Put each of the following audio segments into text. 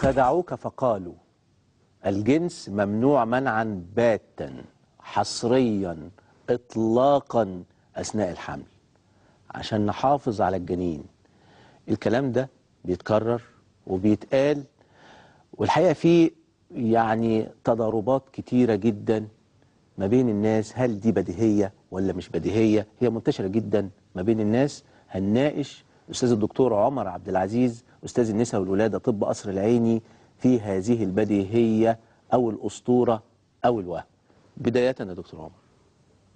خدعوك فقالوا الجنس ممنوع منعا باتا حصريا إطلاقا أثناء الحمل عشان نحافظ على الجنين الكلام ده بيتكرر وبيتقال والحقيقة في يعني تضاربات كتيرة جدا ما بين الناس هل دي بديهية ولا مش بديهية هي منتشرة جدا ما بين الناس هنناقش الأستاذ الدكتور عمر عبد العزيز أستاذ النساء والولادة طب قصر العيني في هذه البديهية أو الأسطورة أو الوهم بداية يا دكتور عمر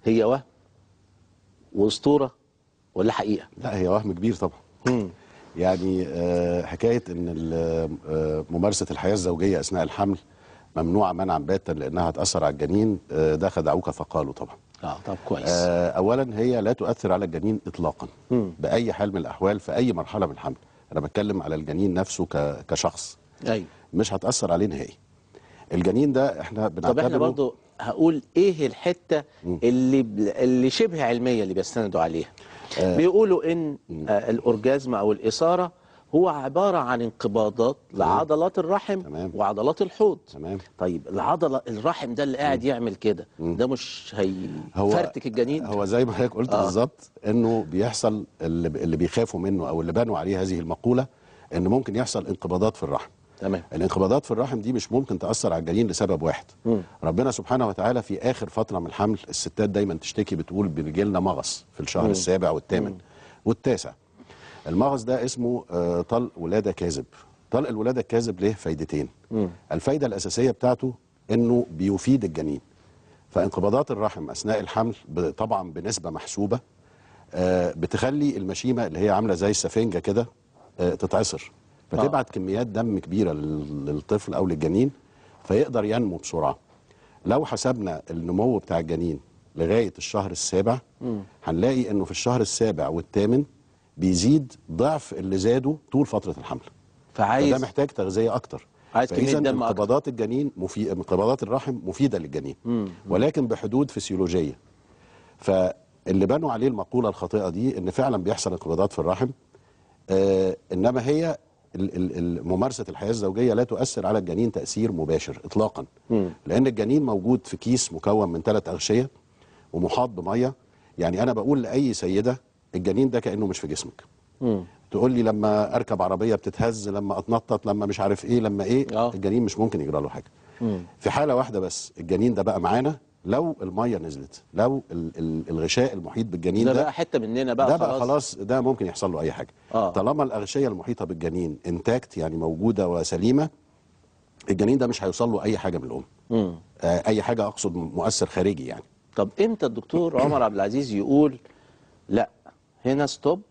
هي وهم وأسطورة ولا حقيقة؟ لا هي وهم كبير طبعا يعني آه، حكاية أن آه، ممارسة الحياة الزوجية أثناء الحمل ممنوعة منعا باتا لأنها هتأثر على الجنين آه، ده خدعوك فقالوا طبعا اه طب كويس اولا هي لا تؤثر على الجنين اطلاقا مم. باي حال من الاحوال في اي مرحله من الحمل انا بتكلم على الجنين نفسه كشخص ايوه مش هتاثر عليه نهائي الجنين ده احنا بنعتبره طب احنا برضه هقول ايه الحته اللي اللي شبه علميه اللي بيستندوا عليها آه بيقولوا ان آه الاورجازم او الاثاره هو عبارة عن انقباضات لعضلات الرحم تمام. وعضلات الحوض تمام. طيب العضلة الرحم ده اللي قاعد يعمل كده ده مش هيفرتك الجنين هو زي ما حضرتك قلت آه. بالظبط انه بيحصل اللي, اللي بيخافوا منه او اللي بنوا عليه هذه المقولة ان ممكن يحصل انقباضات في الرحم تمام الانقباضات في الرحم دي مش ممكن تاثر على الجنين لسبب واحد مم. ربنا سبحانه وتعالى في اخر فتره من الحمل الستات دايما تشتكي بتقول بيجي لنا مغص في الشهر مم. السابع والثامن والتاسع المغص ده اسمه آه، طلق ولاده كاذب طلق الولاده الكاذب ليه فايدتين الفايده الاساسيه بتاعته انه بيفيد الجنين فانقباضات الرحم اثناء الحمل طبعا بنسبه محسوبه آه، بتخلي المشيمه اللي هي عامله زي السفنجه كده آه، تتعصر فتبعت آه. كميات دم كبيره للطفل او للجنين فيقدر ينمو بسرعه لو حسبنا النمو بتاع الجنين لغايه الشهر السابع م. هنلاقي انه في الشهر السابع والثامن بيزيد ضعف اللي زاده طول فتره الحمل فعايز فده محتاج تغذيه اكتر عايز كميه دم انقباضات الجنين مفي... انقباضات الرحم مفيده للجنين مم. ولكن بحدود فسيولوجيه فاللي بنوا عليه المقوله الخاطئه دي ان فعلا بيحصل انقباضات في الرحم آه انما هي ممارسه الحياه الزوجيه لا تؤثر على الجنين تاثير مباشر اطلاقا مم. لان الجنين موجود في كيس مكون من ثلاث اغشيه ومحاط بميه يعني انا بقول لاي سيده الجنين ده كانه مش في جسمك مم. تقول لي لما اركب عربيه بتتهز لما اتنطط لما مش عارف ايه لما ايه أوه. الجنين مش ممكن يجرى له حاجه مم. في حاله واحده بس الجنين ده بقى معانا لو الميه نزلت لو الغشاء المحيط بالجنين ده, ده بقى حته مننا بقى ده خلاص بقى خلاص ده ممكن يحصل له اي حاجه أوه. طالما الاغشيه المحيطه بالجنين انتاكت يعني موجوده وسليمه الجنين ده مش هيوصل له اي حاجه من الام آه اي حاجه اقصد مؤثر خارجي يعني طب امتى الدكتور عمر عبد العزيز يقول لا هنا ستوب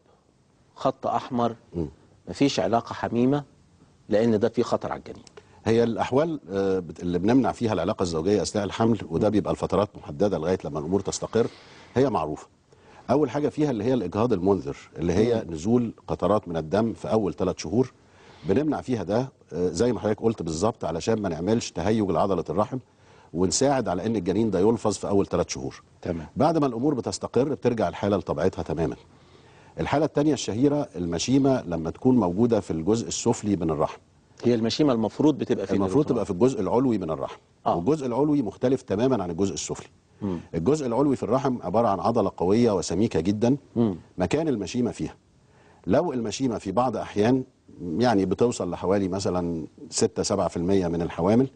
خط احمر مفيش علاقه حميمه لان ده في خطر على الجنين هي الاحوال آه، اللي بنمنع فيها العلاقه الزوجيه اثناء الحمل وده بيبقى الفترات محدده لغايه لما الامور تستقر هي معروفه اول حاجه فيها اللي هي الاجهاض المنذر اللي هي نزول قطرات من الدم في اول ثلاث شهور بنمنع فيها ده آه، زي ما حضرتك قلت بالظبط علشان ما نعملش تهيج لعضله الرحم ونساعد على ان الجنين ده يلفظ في اول ثلاث شهور تمام بعد ما الامور بتستقر بترجع الحاله لطبيعتها تماما الحالة الثانية الشهيرة المشيمة لما تكون موجودة في الجزء السفلي من الرحم هي المشيمة المفروض بتبقى في المفروض تبقى في الجزء العلوي من الرحم آه. والجزء العلوي مختلف تماما عن الجزء السفلي مم. الجزء العلوي في الرحم عبارة عن عضلة قوية وسميكة جدا مم. مكان المشيمة فيها لو المشيمة في بعض أحيان يعني بتوصل لحوالي مثلا 6-7% من الحوامل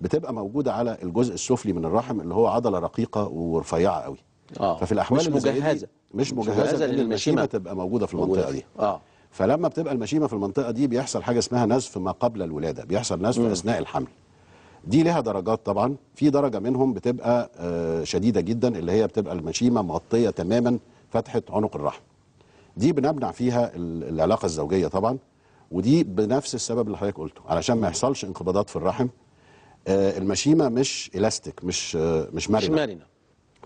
بتبقى موجودة على الجزء السفلي من الرحم اللي هو عضلة رقيقة ورفيعة قوي آه. ففي الاحوال مش مجهزه مش مجهزه, ان للمشيمه تبقى موجوده في المنطقه دي اه فلما بتبقى المشيمه في المنطقه دي بيحصل حاجه اسمها نزف ما قبل الولاده بيحصل نزف اثناء الحمل دي لها درجات طبعا في درجه منهم بتبقى آه، شديده جدا اللي هي بتبقى المشيمه مغطيه تماما فتحه عنق الرحم دي بنمنع فيها العلاقه الزوجيه طبعا ودي بنفس السبب اللي حضرتك قلته علشان ما يحصلش انقباضات في الرحم آه، المشيمه مش الاستيك مش آه، مش مرنه, مش مرنة.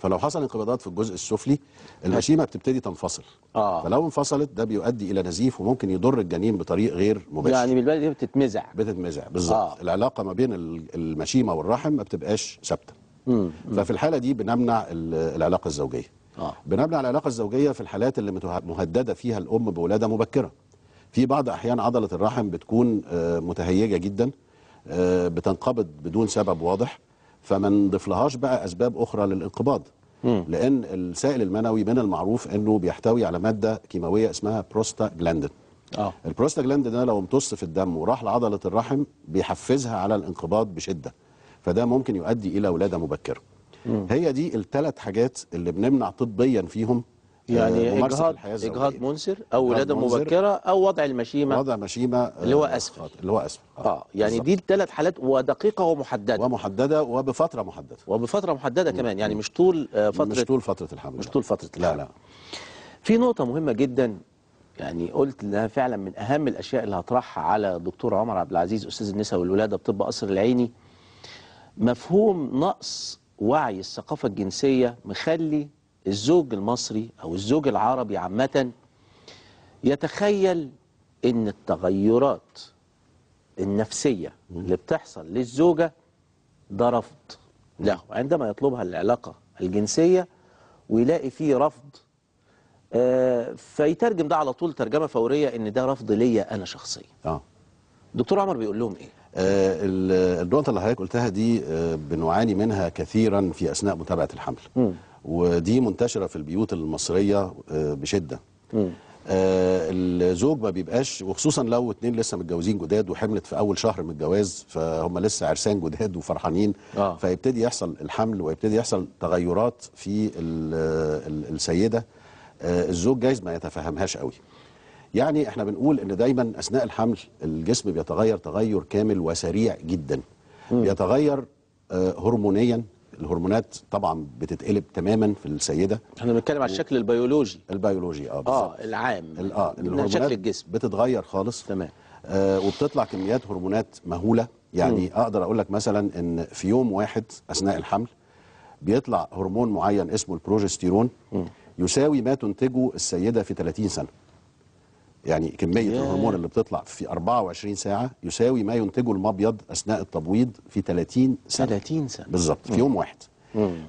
فلو حصل انقباضات في الجزء السفلي الهشيمه بتبتدي تنفصل آه. فلو انفصلت ده بيؤدي الى نزيف وممكن يضر الجنين بطريق غير مباشر يعني بالبلدي بتتمزع بتتمزع بالظبط آه. العلاقه ما بين المشيمه والرحم ما بتبقاش ثابته ففي الحاله دي بنمنع العلاقه الزوجيه آه. بنمنع العلاقه الزوجيه في الحالات اللي مهدده فيها الام بولاده مبكره في بعض احيان عضله الرحم بتكون آه، متهيجه جدا آه، بتنقبض بدون سبب واضح فما نضيفلهاش بقى اسباب اخرى للانقباض مم. لان السائل المنوي من المعروف انه بيحتوي على ماده كيماويه اسمها بروستاجلاندين اه البروستاجلاندين ده لو امتص في الدم وراح لعضله الرحم بيحفزها على الانقباض بشده فده ممكن يؤدي الى ولاده مبكره هي دي الثلاث حاجات اللي بنمنع طبيا فيهم يعني آه، اجهاض اجهاض منسر او ولاده مبكره او وضع المشيمه وضع مشيمه اللي آه، هو اسفل اللي هو اسفل اه, آه، يعني بالزبط. دي الثلاث حالات ودقيقه ومحدده ومحدده وبفتره محدده وبفتره محدده كمان يعني مش طول فتره مش طول فتره الحمل مش طول فتره الحمل لا لا في نقطه مهمه جدا يعني قلت انها فعلا من اهم الاشياء اللي هطرحها على دكتور عمر عبد العزيز استاذ النساء والولاده بطب قصر العيني مفهوم نقص وعي الثقافه الجنسيه مخلي الزوج المصري أو الزوج العربي عامة يتخيل أن التغيرات النفسية اللي بتحصل للزوجة ده رفض له عندما يطلبها العلاقة الجنسية ويلاقي فيه رفض آه فيترجم ده على طول ترجمة فورية ان ده رفض ليا انا شخصيا اه دكتور عمر بيقول لهم ايه آه النقطة اللي حضرتك قلتها دي آه بنعاني منها كثيرا في اثناء متابعة الحمل م. ودي منتشرة في البيوت المصرية آه، بشدة آه، الزوج ما بيبقاش وخصوصا لو اتنين لسه متجوزين جداد وحملت في اول شهر من الجواز فهم لسه عرسان جداد وفرحانين آه. فيبتدي يحصل الحمل ويبتدي يحصل تغيرات في الـ الـ السيده آه، الزوج جايز ما يتفهمهاش قوي يعني احنا بنقول ان دايما اثناء الحمل الجسم بيتغير تغير كامل وسريع جدا م. بيتغير هرمونيا الهرمونات طبعا بتتقلب تماما في السيده احنا بنتكلم على الشكل البيولوجي البيولوجي اه بالزبط. اه العام اه الهرمونات شكل الجسم بتتغير خالص تمام آه وبتطلع كميات هرمونات مهوله يعني م. اقدر اقول لك مثلا ان في يوم واحد اثناء الحمل بيطلع هرمون معين اسمه البروجستيرون م. يساوي ما تنتجه السيده في 30 سنه يعني كمية yeah. الهرمون اللي بتطلع في 24 ساعة يساوي ما ينتجه المبيض أثناء التبويض في 30 سنة 30 سنة بالظبط في يوم واحد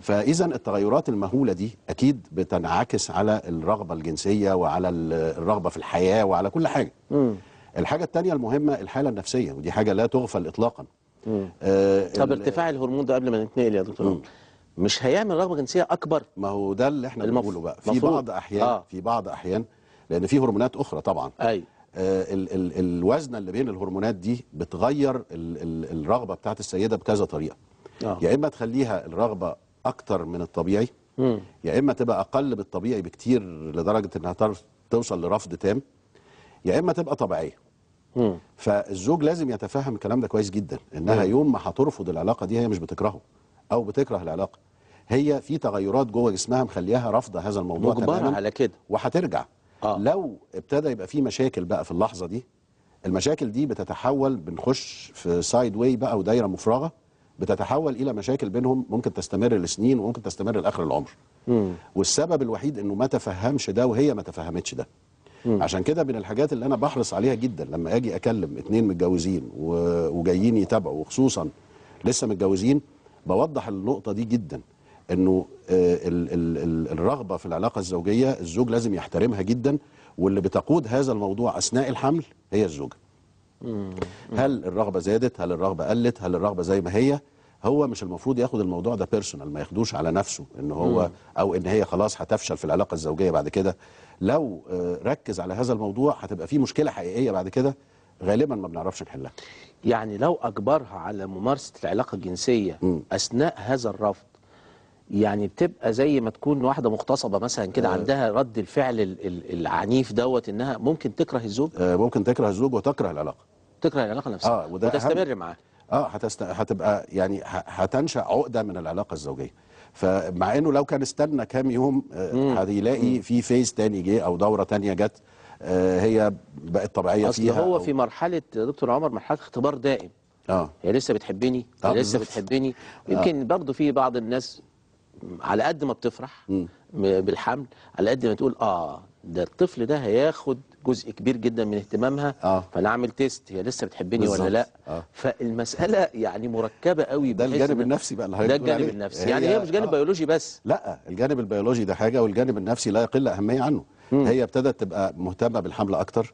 فاذا التغيرات المهوله دي اكيد بتنعكس على الرغبه الجنسيه وعلى الرغبه في الحياه وعلى كل حاجه الحاجه الثانيه المهمه الحاله النفسيه ودي حاجه لا تغفل اطلاقا آه طب ارتفاع الهرمون ده قبل ما نتنقل يا دكتور مم. مش هيعمل رغبه جنسيه اكبر ما هو ده اللي احنا بنقوله بقى في بعض احيان آه. في بعض احيان لان في هرمونات اخرى طبعا ايوه ال ال الوزن اللي بين الهرمونات دي بتغير ال ال الرغبه بتاعت السيده بكذا طريقه يا آه. يا اما تخليها الرغبه اكتر من الطبيعي يا يا اما تبقى اقل بالطبيعي بكتير لدرجه انها توصل لرفض تام يا اما تبقى طبيعيه فالزوج لازم يتفهم الكلام ده كويس جدا انها مم. يوم ما هترفض العلاقه دي هي مش بتكرهه او بتكره العلاقه هي في تغيرات جوه جسمها مخليها رافضه هذا الموضوع مجبرة تماما على كده وهترجع آه. لو ابتدى يبقى في مشاكل بقى في اللحظه دي المشاكل دي بتتحول بنخش في سايد واي بقى ودايره مفرغه بتتحول الى مشاكل بينهم ممكن تستمر لسنين وممكن تستمر لاخر العمر م. والسبب الوحيد انه ما تفهمش ده وهي ما تفهمتش ده م. عشان كده من الحاجات اللي انا بحرص عليها جدا لما اجي اكلم اتنين متجوزين وجايين يتابعوا وخصوصا لسه متجوزين بوضح النقطه دي جدا انه آه، الرغبه في العلاقه الزوجيه الزوج لازم يحترمها جدا واللي بتقود هذا الموضوع اثناء الحمل هي الزوجه. هل الرغبه زادت؟ هل الرغبه قلت؟ هل الرغبه زي ما هي؟ هو مش المفروض ياخد الموضوع ده بيرسونال ما ياخدوش على نفسه ان هو او ان هي خلاص هتفشل في العلاقه الزوجيه بعد كده لو آه، ركز على هذا الموضوع هتبقى في مشكله حقيقيه بعد كده غالبا ما بنعرفش نحلها يعني لو اجبرها على ممارسه العلاقه الجنسيه م. اثناء هذا الرفض يعني بتبقى زي ما تكون واحده مغتصبه مثلا كده آه. عندها رد الفعل العنيف دوت انها ممكن تكره الزوج آه ممكن تكره الزوج وتكره العلاقه تكره العلاقه نفسها آه وده وتستمر معاه اه هتست... هتبقى يعني هتنشا عقده من العلاقه الزوجيه فمع انه لو كان استنى كام يوم آه، هيلاقي في فيز تاني جه او دوره تانية جت آه، هي بقت طبيعيه أصل فيها هو أو... في مرحله يا دكتور عمر مرحله اختبار دائم اه هي لسه بتحبني هي آه، لسه بتحبني يمكن آه. برضه في بعض الناس على قد ما بتفرح بالحمل على قد ما تقول اه ده الطفل ده هياخد جزء كبير جدا من اهتمامها آه. فانا اعمل تيست هي لسه بتحبني بالزبط. ولا لا آه. فالمساله يعني مركبه قوي ده الجانب النفسي بقى اللي ده الجانب عليه. النفسي يعني هي, هي مش جانب آه. بيولوجي بس لا الجانب البيولوجي ده حاجه والجانب النفسي لا يقل اهميه عنه م. هي ابتدت تبقى مهتمه بالحمل اكتر